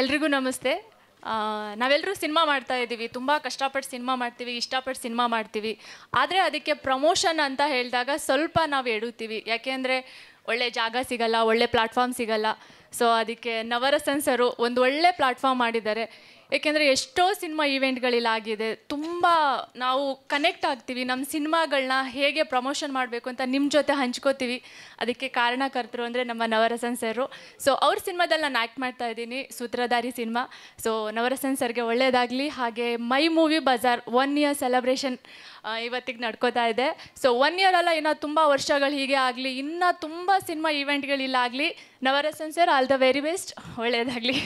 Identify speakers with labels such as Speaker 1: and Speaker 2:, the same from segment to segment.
Speaker 1: ಎಲ್ರಿಗೂ ನಮಸ್ತೆ ನಾವೆಲ್ಲರೂ ಸಿನಿಮಾ ಮಾಡ್ತಾ ಇದ್ದೀವಿ ತುಂಬ ಕಷ್ಟಪಟ್ಟು ಸಿನಿಮಾ ಮಾಡ್ತೀವಿ ಇಷ್ಟಪಟ್ಟು ಸಿನಿಮಾ ಮಾಡ್ತೀವಿ ಆದರೆ ಅದಕ್ಕೆ ಪ್ರಮೋಷನ್ ಅಂತ ಹೇಳಿದಾಗ ಸ್ವಲ್ಪ ನಾವು ಎಡುತ್ತೀವಿ ಯಾಕೆಂದರೆ ಒಳ್ಳೆ ಜಾಗ ಸಿಗಲ್ಲ ಒಳ್ಳೆ ಪ್ಲಾಟ್ಫಾರ್ಮ್ ಸಿಗಲ್ಲ ಸೊ ಅದಕ್ಕೆ ನವರಸನ್ ಸರು ಒಂದು ಒಳ್ಳೆ ಪ್ಲಾಟ್ಫಾರ್ಮ್ ಮಾಡಿದ್ದಾರೆ ಏಕೆಂದರೆ ಎಷ್ಟೋ ಸಿನಿಮಾ ಆಗಿದೆ ತುಂಬ ನಾವು ಕನೆಕ್ಟ್ ಆಗ್ತೀವಿ ನಮ್ಮ ಸಿನಿಮಾಗಳನ್ನ ಹೇಗೆ ಪ್ರಮೋಷನ್ ಮಾಡಬೇಕು ಅಂತ ನಿಮ್ಮ ಜೊತೆ ಹಂಚ್ಕೋತೀವಿ ಅದಕ್ಕೆ ಕಾರಣಕರ್ತರು ಅಂದರೆ ನಮ್ಮ ನವರಸನ್ ಸರು ಸೊ ಅವ್ರ ಸಿನಿಮಾದಲ್ಲಿ ನಾನು ಆ್ಯಕ್ಟ್ ಮಾಡ್ತಾ ಇದ್ದೀನಿ ಸೂತ್ರಧಾರಿ ಸಿನಿಮಾ ಸೊ ನವರಸನ್ ಸರ್ಗೆ ಒಳ್ಳೆಯದಾಗಲಿ ಹಾಗೆ my movie bazaar one year celebration ಇವತ್ತಿಗೆ ನಡ್ಕೋತಾ ಇದೆ ಸೊ ಒನ್ ಇಯರ್ ಅಲ್ಲ ಇನ್ನೂ ತುಂಬ ವರ್ಷಗಳು ಹೀಗೆ ಆಗಲಿ ಇನ್ನೂ ತುಂಬ ಸಿನಿಮಾ ಈವೆಂಟ್ಗಳಿಲ್ಲಾಗಲಿ Navarasan sir all the very best ಒಳ್ಳೆಯದಾಗಲಿ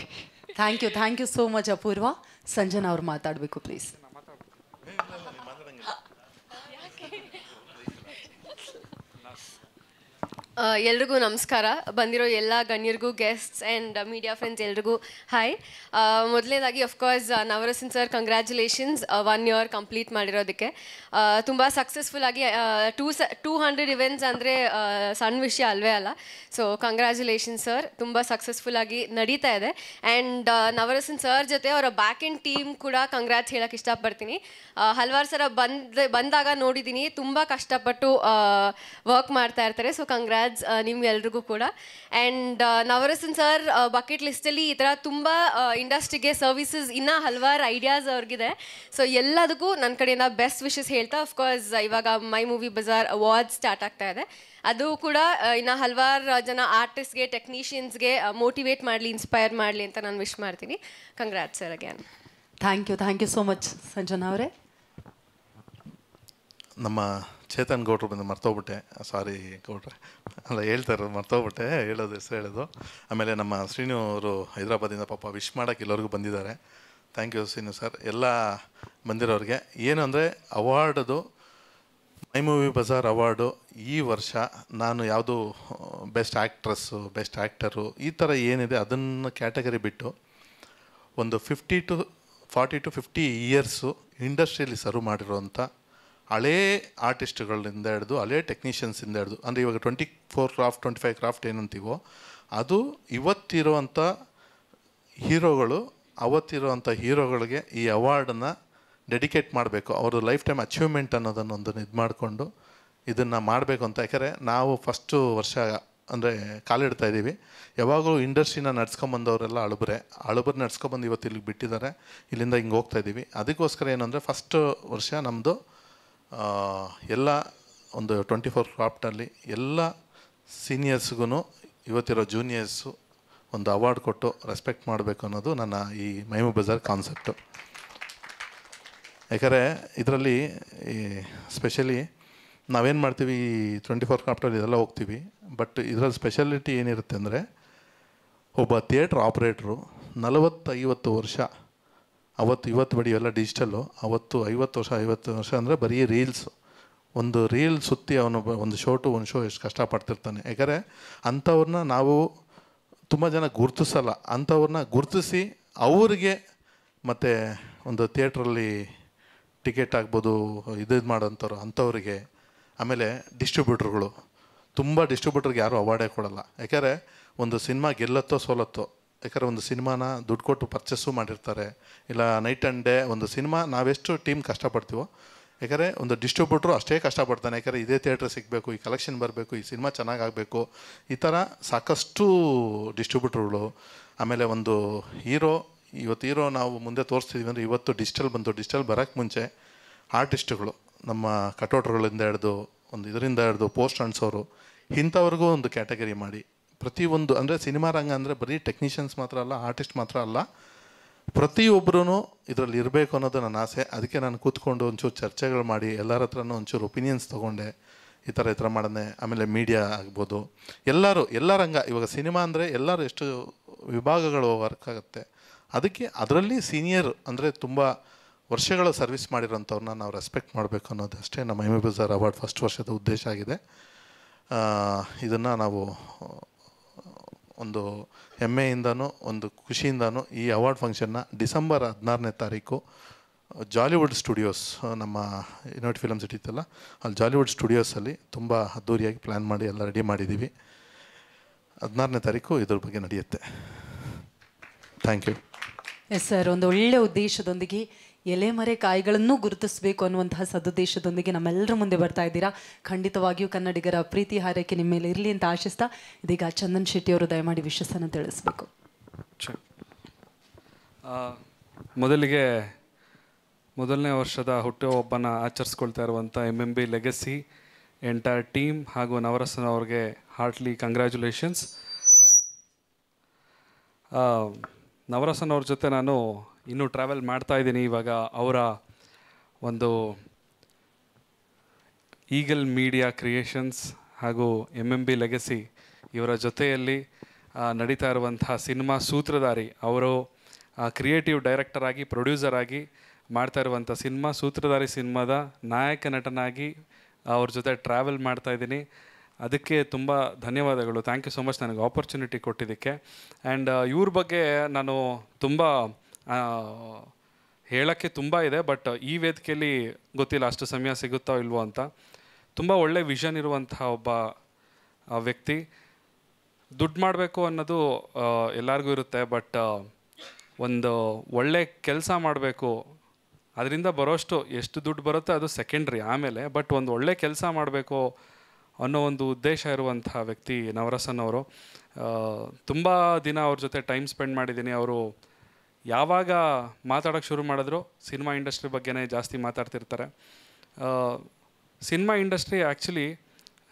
Speaker 1: thank you thank you so much Apoorva Sanjana ಅವ್ರು ಮಾತಾಡಬೇಕು ಪ್ಲೀಸ್ ಎಲ್ರಿಗೂ ನಮಸ್ಕಾರ ಬಂದಿರೋ ಎಲ್ಲ ಗಣ್ಯರಿಗೂ ಗೆಸ್ಟ್ಸ್ ಆ್ಯಂಡ್ ಮೀಡಿಯಾ ಫ್ರೆಂಡ್ಸ್ ಎಲ್ರಿಗೂ ಹಾಯ್ ಮೊದಲನೇದಾಗಿ of course Navarasan sir congratulations one year complete ಮಾಡಿರೋದಕ್ಕೆ ತುಂಬ ಆಗಿ ಟೂ ಸ ಟೂ ಹಂಡ್ರೆಡ್ ಇವೆಂಟ್ಸ್ ಅಂದರೆ ಸಣ್ಣ ವಿಷಯ ಅಲ್ವೇ ಅಲ್ಲ ಸೊ ಕಂಗ್ರ್ಯಾಚುಲೇಷನ್ಸ್ ಸರ್ ತುಂಬ ಸಕ್ಸಸ್ಫುಲ್ಲಾಗಿ ನಡೀತಾ ಇದೆ ಆ್ಯಂಡ್ ನವರಸನ್ ಸರ್ ಜೊತೆ ಅವರ ಬ್ಯಾಕ್ ಎಂಡ್ ಟೀಮ್ ಕೂಡ ಕಂಗ್ರ್ಯಾಟ್ಸ್ ಹೇಳೋಕ್ಕೆ ಇಷ್ಟಪಡ್ತೀನಿ ಹಲವಾರು ಸಲ ಬಂದ ಬಂದಾಗ ನೋಡಿದ್ದೀನಿ ತುಂಬ ಕಷ್ಟಪಟ್ಟು ವರ್ಕ್ ಮಾಡ್ತಾ ಇರ್ತಾರೆ ಸೊ ಕಂಗ್ರ್ಯಾಚ್ ಕಂಗ್ರಾಟ್ಸ್ uh, ನಿಮ್ಗೆಲ್ರಿಗೂ ಕೂಡ ಆ್ಯಂಡ್ ನವರಸನ್ ಸರ್ ಬಕೆಟ್ ಲಿಸ್ಟಲ್ಲಿ ಈ ಥರ ತುಂಬ ಇಂಡಸ್ಟ್ರಿಗೆ uh, ಸರ್ವಿಸಸ್ ಇನ್ನೂ ಹಲವಾರು ಐಡಿಯಾಸ್ ಅವ್ರಿಗಿದೆ ಸೊ ಎಲ್ಲದಕ್ಕೂ ನನ್ನ ಕಡೆಯಿಂದ ಬೆಸ್ಟ್ ವಿಶಸ್ ಹೇಳ್ತಾ ಅಫ್ಕೋರ್ಸ್ uh, ಇವಾಗ my movie bazaar award start ಆಗ್ತಾ ಇದೆ ಅದು ಕೂಡ ಇನ್ನು ಹಲವಾರು ಜನ ಆರ್ಟಿಸ್ಟ್ಗೆ ಟೆಕ್ನಿಷಿಯನ್ಸ್ಗೆ ಮೋಟಿವೇಟ್ ಮಾಡಲಿ ಇನ್ಸ್ಪೈರ್ ಮಾಡಲಿ ಅಂತ ನಾನು ವಿಶ್ ಮಾಡ್ತೀನಿ congrats sir again thank you thank you so much Sanjana ಅವರೇ
Speaker 2: ನಮ್ಮ ಚೇತನ್ ಗೌಡ್ರು ಬಂದು ಮರ್ತೋಗ್ಬಿಟ್ಟೆ ಸಾರಿ ಗೌಡ್ರೆ ಅಲ್ಲ ಹೇಳ್ತಾರೆ ಮರ್ತೋಗ್ಬಿಟ್ಟೆ ಹೇಳೋದು ಹೆಸರು ಹೇಳೋದು ಆಮೇಲೆ ನಮ್ಮ ಶ್ರೀನು ಅವರು ಹೈದರಾಬಾದಿಂದ ಪಾಪ ವಿಶ್ ಮಾಡೋಕ್ಕೆ ಎಲ್ಲರಿಗೂ ಬಂದಿದ್ದಾರೆ ಥ್ಯಾಂಕ್ ಯು ಶ್ರೀನು ಸರ್ ಎಲ್ಲ ಬಂದಿರೋರಿಗೆ ಏನು ಅಂದರೆ ಅವಾರ್ಡದು ಮೈ ಮೂವಿ ಬಜಾರ್ ಅವಾರ್ಡು ಈ ವರ್ಷ ನಾನು ಯಾವುದು ಬೆಸ್ಟ್ ಆ್ಯಕ್ಟ್ರಸ್ಸು ಬೆಸ್ಟ್ ಆ್ಯಕ್ಟರು ಈ ಥರ ಏನಿದೆ ಅದನ್ನು ಕ್ಯಾಟಗರಿ ಬಿಟ್ಟು ಒಂದು fifty to forty to fifty years ಇಂಡಸ್ಟ್ರಿಯಲ್ಲಿ ಸರ್ವ್ ಮಾಡಿರೋವಂಥ ಹಳೇ ಆರ್ಟಿಸ್ಟ್ಗಳಿಂದ ಹಿಡ್ದು ಹಳೇ ಟೆಕ್ನಿಷಿಯನ್ಸಿಂದ ಹಿಡ್ದು ಅಂದರೆ ಇವಾಗ twenty four craft twenty five craft ಏನಂತೀವೋ ಅದು ಇವತ್ತಿರುವಂಥ ಹೀರೋಗಳು ಅವತ್ತಿರುವಂಥ ಹೀರೋಗಳಿಗೆ ಈ ಅವಾರ್ಡನ್ನು ಡೆಡಿಕೇಟ್ ಮಾಡಬೇಕು ಅವರು ಲೈಫ್ ಟೈಮ್ ಅಚೀವ್ಮೆಂಟ್ ಅನ್ನೋದನ್ನು ಒಂದನ್ನು ಇದು ಮಾಡಿಕೊಂಡು ಇದನ್ನು ಮಾಡಬೇಕು ಅಂತ ಯಾಕಂದರೆ ನಾವು ಫಸ್ಟು ವರ್ಷ ಅಂದರೆ ಕಾಲಿಡ್ತಾ ಇದ್ದೀವಿ ಯಾವಾಗಲೂ ಇಂಡಸ್ಟ್ರಿನ ನಡ್ಸ್ಕೊಂಬಂದವರೆಲ್ಲ ಅಳಬ್ರೆ ಅಳಬ್ರು ನಡ್ಸ್ಕೊಂಬಂದು ಇವತ್ತು ಇಲ್ಲಿಗೆ ಬಿಟ್ಟಿದ್ದಾರೆ ಇಲ್ಲಿಂದ ಹಿಂಗೆ ಹೋಗ್ತಾ ಇದ್ದೀವಿ ಅದಕ್ಕೋಸ್ಕರ ಏನಂದರೆ ಫಸ್ಟ್ ವರ್ಷ ನಮ್ಮದು ಎಲ್ಲ ಒಂದು ಟ್ವೆಂಟಿ ಫೋರ್ ಕ್ರಾಫ್ಟಲ್ಲಿ ಎಲ್ಲ ಸೀನಿಯರ್ಸ್ಗೂ ಇವತ್ತಿರೋ ಜೂನಿಯರ್ಸು ಒಂದು ಅವಾರ್ಡ್ ಕೊಟ್ಟು ರೆಸ್ಪೆಕ್ಟ್ ಮಾಡಬೇಕು ಅನ್ನೋದು ನನ್ನ ಈ ಮೈಮು ಬಜಾರ್ ಕಾನ್ಸೆಪ್ಟು ಯಾಕಂದರೆ ಇದರಲ್ಲಿ ಈ ಸ್ಪೆಷಲಿ ನಾವೇನು ಮಾಡ್ತೀವಿ ಈ ಟ್ವೆಂಟಿ ಫೋರ್ ಕ್ರಾಫ್ಟಲ್ಲಿ ಇದೆಲ್ಲ ಹೋಗ್ತೀವಿ ಬಟ್ ಇದರಲ್ಲಿ ಸ್ಪೆಷಾಲಿಟಿ ಏನಿರುತ್ತೆ ಅಂದರೆ ಒಬ್ಬ ಥಿಯೇಟ್ರ್ ಆಪ್ರೇಟ್ರು ನಲವತ್ತೈವತ್ತು ವರ್ಷ ಅವತ್ತು ಇವತ್ತು ಬಡಿ ಎಲ್ಲ ಡಿಜಿಟಲ್ಲು ಅವತ್ತು ಐವತ್ತು ವರ್ಷ ಐವತ್ತು ವರ್ಷ ಅಂದರೆ ಬರೀ ರೀಲ್ಸ್ ಒಂದು ರೀಲ್ ಸುತ್ತಿ ಅವನು ಒಂದು ಶೋಟು ಒಂದು ಶೋ ಎಷ್ಟು ಕಷ್ಟಪಡ್ತಿರ್ತಾನೆ ಯಾಕೆಂದರೆ ಅಂಥವ್ರನ್ನ ನಾವು ತುಂಬ ಜನ ಗುರ್ತಿಸಲ್ಲ ಅಂಥವ್ರನ್ನ ಗುರ್ತಿಸಿ ಅವ್ರಿಗೆ ಮತ್ತು ಒಂದು ಥಿಯೇಟ್ರಲ್ಲಿ ಟಿಕೆಟ್ ಆಗ್ಬೋದು ಇದು ಮಾಡೋಂಥವ್ರು ಅಂಥವ್ರಿಗೆ ಆಮೇಲೆ ಡಿಸ್ಟ್ರಿಬ್ಯೂಟ್ರ್ಗಳು ತುಂಬ ಡಿಸ್ಟ್ರಿಬ್ಯೂಟ್ರಿಗೆ ಯಾರೂ ಅವಾರ್ಡೇ ಕೊಡಲ್ಲ ಯಾಕಂದರೆ ಒಂದು ಸಿನಿಮಾ ಗೆಲ್ಲತ್ತೋ ಸೋಲತ್ತೋ ಯಾಕಂದರೆ ಒಂದು ಸಿನಿಮಾನ ದುಡ್ಡು ಕೊಟ್ಟು ಪರ್ಚೇಸು ಮಾಡಿರ್ತಾರೆ ಇಲ್ಲ ನೈಟ್ ಆ್ಯಂಡ್ ಡೇ ಒಂದು ಸಿನಿಮಾ ನಾವೆಷ್ಟು ಟೀಮ್ ಕಷ್ಟಪಡ್ತೀವೋ ಯಾಕಂದರೆ ಒಂದು ಡಿಸ್ಟ್ರಿಬ್ಯೂಟ್ರು ಅಷ್ಟೇ ಕಷ್ಟಪಡ್ತಾನೆ ಯಾಕಂದರೆ ಇದೇ ಥಿಯೇಟ್ರ್ ಸಿಗಬೇಕು ಈ ಕಲೆಕ್ಷನ್ ಬರಬೇಕು ಈ ಸಿನಿಮಾ ಚೆನ್ನಾಗಾಗಬೇಕು ಈ ಥರ ಸಾಕಷ್ಟು ಡಿಸ್ಟ್ರಿಬ್ಯೂಟ್ರುಗಳು ಆಮೇಲೆ ಒಂದು ಹೀರೋ ಇವತ್ತು ಹೀರೋ ನಾವು ಮುಂದೆ ತೋರಿಸ್ತಿದ್ವಿ ಅಂದರೆ ಇವತ್ತು ಡಿಜಿಟಲ್ ಬಂತು ಡಿಜಿಟಲ್ ಬರೋಕ್ಕೆ ಮುಂಚೆ ಆರ್ಟಿಸ್ಟ್ಗಳು ನಮ್ಮ ಕಟೋಟ್ರುಗಳಿಂದ ಹಿಡ್ದು ಒಂದು ಇದರಿಂದ ಹಿಡ್ದು ಪೋಸ್ಟ್ ಅಂಡ್ಸೋರು ಇಂಥವ್ರಿಗೂ ಒಂದು ಕ್ಯಾಟಗರಿ ಮಾಡಿ ಪ್ರತಿಯೊಂದು ಅಂದರೆ ಸಿನಿಮಾ ರಂಗ ಅಂದರೆ ಬರೀ ಟೆಕ್ನಿಷಿಯನ್ಸ್ ಮಾತ್ರ ಅಲ್ಲ ಆರ್ಟಿಸ್ಟ್ ಮಾತ್ರ ಅಲ್ಲ ಪ್ರತಿಯೊಬ್ಬರೂ ಇದರಲ್ಲಿ ಇರಬೇಕು ಅನ್ನೋದು ನನ್ನ ಆಸೆ ಅದಕ್ಕೆ ನಾನು ಕೂತ್ಕೊಂಡು ಒಂಚೂರು ಚರ್ಚೆಗಳು ಮಾಡಿ ಎಲ್ಲರ ಹತ್ರನೂ ಒಂಚೂರು ಒಪಿನಿಯನ್ಸ್ ತೊಗೊಂಡೆ ಈ ಥರ ಈ ಥರ ಮಾಡಿದೆ ಆಮೇಲೆ ಮೀಡಿಯಾ ಆಗ್ಬೋದು ಎಲ್ಲರೂ ಎಲ್ಲ ರಂಗ ಇವಾಗ ಸಿನಿಮಾ ಅಂದರೆ ಎಲ್ಲರೂ ಎಷ್ಟು ವಿಭಾಗಗಳು ವರ್ಕ್ ಆಗುತ್ತೆ ಅದಕ್ಕೆ ಅದರಲ್ಲಿ ಸೀನಿಯರ್ ಅಂದರೆ ತುಂಬ ವರ್ಷಗಳು ಸರ್ವಿಸ್ ಮಾಡಿರೋಂಥವ್ರನ್ನ ನಾವು ರೆಸ್ಪೆಕ್ಟ್ ಮಾಡಬೇಕು ಅನ್ನೋದು ಅಷ್ಟೇ ನಮ್ಮ ಎಮ್ ಬಜಾರ್ ಅವಾರ್ಡ್ ಫಸ್ಟ್ ವರ್ಷದ ಉದ್ದೇಶ ಆಗಿದೆ ಇದನ್ನು ನಾವು ಒಂದು ಹೆಮ್ಮೆಯಿಂದನೂ ಒಂದು ಖುಷಿಯಿಂದನೂ ಈ ಅವಾರ್ಡ್ ಫಂಕ್ಷನ್ನ ಡಿಸೆಂಬರ್ ಹದಿನಾರನೇ ತಾರೀಕು ಜಾಲಿವುಡ್ ಸ್ಟುಡಿಯೋಸ್ ನಮ್ಮ ಯುನೈಟ್ ಫಿಲಮ್ಸ್ ಇಟ್ಟಿತ್ತಲ್ಲ ಅಲ್ಲಿ ಜಾಲಿವುಡ್ ಸ್ಟುಡಿಯೋಸಲ್ಲಿ ತುಂಬ ಅದ್ದೂರಿಯಾಗಿ ಪ್ಲ್ಯಾನ್ ಮಾಡಿ ಎಲ್ಲ ರೆಡಿ ಮಾಡಿದ್ದೀವಿ ಹದಿನಾರನೇ ತಾರೀಕು ಇದ್ರ ಬಗ್ಗೆ ನಡೆಯುತ್ತೆ ಥ್ಯಾಂಕ್ ಯು
Speaker 1: ಎಸ್ ಸರ್ ಒಂದು ಒಳ್ಳೆಯ ಉದ್ದೇಶದೊಂದಿಗೆ ಎಲೆ ಮರೆ ಕಾಯಿಗಳನ್ನು ಗುರುತಿಸಬೇಕು ಅನ್ನುವಂತಹ ಸದುದ್ದೇಶದೊಂದಿಗೆ ನಮ್ಮೆಲ್ಲರ ಮುಂದೆ ಬರ್ತಾ ಇದ್ದೀರಾ ಖಂಡಿತವಾಗಿಯೂ ಕನ್ನಡಿಗರ ಪ್ರೀತಿ ಹಾರೈಕೆ ನಿಮ್ಮ ಮೇಲೆ ಇರಲಿ ಅಂತ ಆಶಿಸ್ತಾ ಇದೀಗ ಚಂದನ್ ಶೆಟ್ಟಿ ಅವರು ದಯಮಾಡಿ ವಿಶ್ವಾಸನ ತಿಳಿಸ್ಬೇಕು ಮೊದಲಿಗೆ ಮೊದಲನೇ ವರ್ಷದ ಒಬ್ಬನ ಆಚರಿಸ್ಕೊಳ್ತಾ ಇರುವಂಥ M M B legacy entire team ಹಾಗೂ ನವರಸನ ಅವ್ರಿಗೆ ಹಾರ್ಟ್ಲಿ ಕಂಗ್ರ್ಯಾಚುಲೇಷನ್ಸ್ ನವರಸನ್ ಅವ್ರ ಜೊತೆ ನಾನು ಇನ್ನೂ ಟ್ರಾವೆಲ್ ಮಾಡ್ತಾ ಇದ್ದೀನಿ ಇವಾಗ ಅವರ ಒಂದು ಈಗಲ್ ಮೀಡಿಯಾ ಕ್ರಿಯೇಷನ್ಸ್ ಹಾಗೂ ಎಮ್ ಎಮ್ ಬಿ ಲೆಗಸಿ ಇವರ ಜೊತೆಯಲ್ಲಿ ನಡೀತಾ ಇರುವಂತಹ ಸಿನಿಮಾ ಸೂತ್ರಧಾರಿ ಅವರು ಕ್ರಿಯೇಟಿವ್ ಡೈರೆಕ್ಟರ್ ಆಗಿ ಪ್ರೊಡ್ಯೂಸರ್ ಆಗಿ ಮಾಡ್ತಾ ಇರುವಂಥ ಸಿನಿಮಾ ಸೂತ್ರಧಾರಿ ಸಿನಿಮಾದ ನಾಯಕ ನಟನಾಗಿ ಅವ್ರ ಜೊತೆ ಟ್ರಾವೆಲ್ ಮಾಡ್ತಾ ಇದ್ದೀನಿ ಅದಕ್ಕೆ ತುಂಬ ಧನ್ಯವಾದಗಳು ಥ್ಯಾಂಕ್ ಯು ಸೊ ಮಚ್ ನನಗೆ ಆಪರ್ಚುನಿಟಿ ಕೊಟ್ಟಿದ್ದಕ್ಕೆ ಆ್ಯಂಡ್ ಇವ್ರ ಬಗ್ಗೆ ನಾನು ತುಂಬ ಹೇಳೋಕ್ಕೆ ತುಂಬ ಇದೆ ಬಟ್ ಈ ವೇದಿಕೆಯಲ್ಲಿ ಗೊತ್ತಿಲ್ಲ ಅಷ್ಟು ಸಮಯ ಸಿಗುತ್ತೋ ಇಲ್ವೋ ಅಂತ ತುಂಬ ಒಳ್ಳೆ ವಿಷನ್ ಇರುವಂತಹ ಒಬ್ಬ ವ್ಯಕ್ತಿ ದುಡ್ಡು ಮಾಡಬೇಕು ಅನ್ನೋದು ಎಲ್ಲರಿಗೂ ಇರುತ್ತೆ ಬಟ್ ಒಂದು ಒಳ್ಳೆ ಕೆಲಸ ಮಾಡಬೇಕು ಅದರಿಂದ ಬರೋಷ್ಟು ಎಷ್ಟು ದುಡ್ಡು ಬರುತ್ತೋ ಅದು ಸೆಕೆಂಡ್ರಿ ಆಮೇಲೆ ಬಟ್ ಒಂದು ಒಳ್ಳೆ ಕೆಲಸ ಮಾಡಬೇಕು ಅನ್ನೋ ಒಂದು ಉದ್ದೇಶ ಇರುವಂಥ ವ್ಯಕ್ತಿ ನವರಸನ್ ಅವರು ತುಂಬ ದಿನ ಅವ್ರ ಜೊತೆ ಟೈಮ್ ಸ್ಪೆಂಡ್ ಮಾಡಿದ್ದೀನಿ ಅವರು ಯಾವಾಗ ಮಾತಾಡೋಕ್ಕೆ ಶುರು ಮಾಡಿದ್ರು ಸಿನಿಮಾ ಇಂಡಸ್ಟ್ರಿ ಬಗ್ಗೆನೇ ಜಾಸ್ತಿ ಮಾತಾಡ್ತಿರ್ತಾರೆ ಸಿನಿಮಾ ಇಂಡಸ್ಟ್ರಿ ಆ್ಯಕ್ಚುಲಿ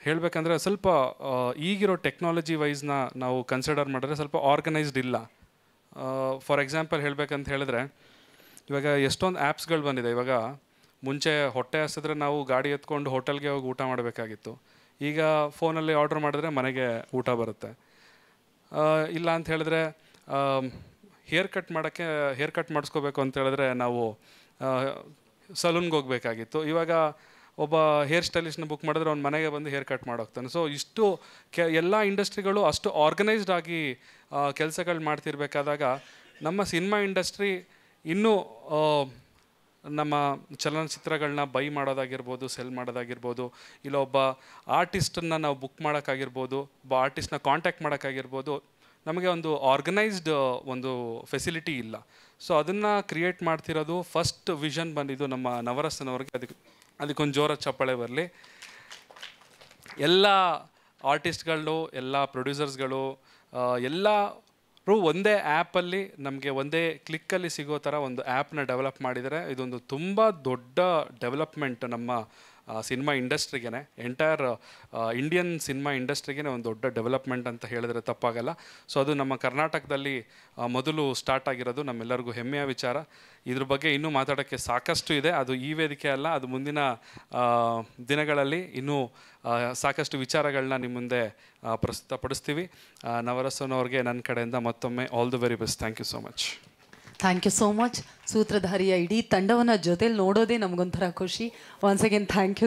Speaker 1: ಹೇಳಬೇಕಂದ್ರೆ ಸ್ವಲ್ಪ ಈಗಿರೋ ಟೆಕ್ನಾಲಜಿ ವೈಸ್ನ ನಾವು ಕನ್ಸಿಡರ್ ಮಾಡಿದ್ರೆ ಸ್ವಲ್ಪ ಆರ್ಗನೈಸ್ಡ್ ಇಲ್ಲ ಫಾರ್ ಎಕ್ಸಾಂಪಲ್ ಹೇಳಬೇಕಂತ ಹೇಳಿದ್ರೆ ಇವಾಗ ಎಷ್ಟೊಂದು ಆ್ಯಪ್ಸ್ಗಳು ಬಂದಿದೆ ಇವಾಗ ಮುಂಚೆ ಹೊಟ್ಟೆ ಹಸಿದ್ರೆ ನಾವು ಗಾಡಿ ಎತ್ಕೊಂಡು ಹೋಟೆಲ್ಗೆ ಹೋಗಿ ಊಟ ಮಾಡಬೇಕಾಗಿತ್ತು ಈಗ ಫೋನಲ್ಲಿ ಆರ್ಡ್ರ್ ಮಾಡಿದ್ರೆ ಮನೆಗೆ ಊಟ ಬರುತ್ತೆ ಇಲ್ಲ ಅಂತ ಹೇಳಿದ್ರೆ ಹೇರ್ ಕಟ್ ಮಾಡೋಕ್ಕೆ ಹೇರ್ ಕಟ್ ಮಾಡಿಸ್ಕೋಬೇಕು ಅಂತ ಹೇಳಿದ್ರೆ ನಾವು ಸಲೂನ್ಗೆ ಹೋಗಬೇಕಾಗಿತ್ತು ಇವಾಗ ಒಬ್ಬ ಹೇರ್ ಸ್ಟೈಲಿಸ್ಟ್ನ ಬುಕ್ ಮಾಡಿದ್ರೆ ಅವ್ನು ಮನೆಗೆ ಬಂದು ಹೇರ್ ಕಟ್ ಮಾಡೋಗ್ತಾನೆ ಸೊ ಇಷ್ಟು ಕೆ ಎಲ್ಲ ಇಂಡಸ್ಟ್ರಿಗಳು ಅಷ್ಟು ಆರ್ಗನೈಸ್ಡ್ ಆಗಿ ಕೆಲಸಗಳು ಮಾಡ್ತಿರ್ಬೇಕಾದಾಗ ನಮ್ಮ ಸಿನಿಮಾ ಇಂಡಸ್ಟ್ರಿ ಇನ್ನೂ ನಮ್ಮ ಚಲನಚಿತ್ರಗಳನ್ನ ಬೈ ಮಾಡೋದಾಗಿರ್ಬೋದು ಸೆಲ್ ಮಾಡೋದಾಗಿರ್ಬೋದು ಇಲ್ಲ ಒಬ್ಬ ಆರ್ಟಿಸ್ಟನ್ನ ನಾವು ಬುಕ್ ಮಾಡೋಕ್ಕಾಗಿರ್ಬೋದು ಒಬ್ಬ ಆರ್ಟಿಸ್ಟ್ನ ಕಾಂಟ್ಯಾಕ್ಟ್ ಮಾಡೋಕ್ಕಾಗಿರ್ಬೋದು ನಮಗೆ ಒಂದು ಆರ್ಗನೈಸ್ಡ್ ಒಂದು ಫೆಸಿಲಿಟಿ ಇಲ್ಲ ಸೊ ಅದನ್ನು ಕ್ರಿಯೇಟ್ ಮಾಡ್ತಿರೋದು ಫಸ್ಟ್ ವಿಷನ್ ಬಂದಿದ್ದು ನಮ್ಮ ನವರಸನವ್ರಿಗೆ ಅದಕ್ಕೆ ಅದಕ್ಕೊಂದು ಜೋರ ಚಪ್ಪಾಳೆ ಬರಲಿ ಎಲ್ಲ ಆರ್ಟಿಸ್ಟ್ಗಳು ಎಲ್ಲ ಪ್ರೊಡ್ಯೂಸರ್ಸ್ಗಳು ಎಲ್ಲ ರೂ ಒಂದೇ ಆ್ಯಪಲ್ಲಿ ನಮಗೆ ಒಂದೇ ಕ್ಲಿಕ್ಕಲ್ಲಿ ಸಿಗೋ ಥರ ಒಂದು ಆ್ಯಪ್ನ ಡೆವಲಪ್ ಮಾಡಿದರೆ ಇದೊಂದು ತುಂಬ ದೊಡ್ಡ ಡೆವಲಪ್ಮೆಂಟ್ ನಮ್ಮ ಸಿನಿಮಾ ಇಂಡಸ್ಟ್ರಿಗೆ ಎಂಟೈರ್ ಇಂಡಿಯನ್ ಸಿನಿಮಾ ಇಂಡಸ್ಟ್ರಿಗೆ ಒಂದು ದೊಡ್ಡ ಡೆವಲಪ್ಮೆಂಟ್ ಅಂತ ಹೇಳಿದ್ರೆ ತಪ್ಪಾಗಲ್ಲ ಸೊ ಅದು ನಮ್ಮ ಕರ್ನಾಟಕದಲ್ಲಿ ಮೊದಲು ಸ್ಟಾರ್ಟ್ ಆಗಿರೋದು ನಮ್ಮೆಲ್ಲರಿಗೂ ಹೆಮ್ಮೆಯ ವಿಚಾರ ಇದ್ರ ಬಗ್ಗೆ ಇನ್ನೂ ಮಾತಾಡೋಕ್ಕೆ ಸಾಕಷ್ಟು ಇದೆ ಅದು ಈ ವೇದಿಕೆ ಅಲ್ಲ ಅದು ಮುಂದಿನ ದಿನಗಳಲ್ಲಿ ಇನ್ನೂ ಸಾಕಷ್ಟು ವಿಚಾರಗಳನ್ನ ನಿಮ್ಮ ಮುಂದೆ ಪ್ರಸ್ತುತಪಡಿಸ್ತೀವಿ ನವರಸನ್ ಅವ್ರಿಗೆ ನನ್ನ ಕಡೆಯಿಂದ ಮತ್ತೊಮ್ಮೆ all the very best thank you so much thank you so much ಸೂತ್ರಧಾರಿಯ ಇಡೀ ತಂಡವನ್ನು ಜೊತೆಲಿ ನೋಡೋದೇ ನಮಗೊಂಥರ ಖುಷಿ ಒನ್ಸ್ ಅಗೇನ್ ಥ್ಯಾಂಕ್ ಯು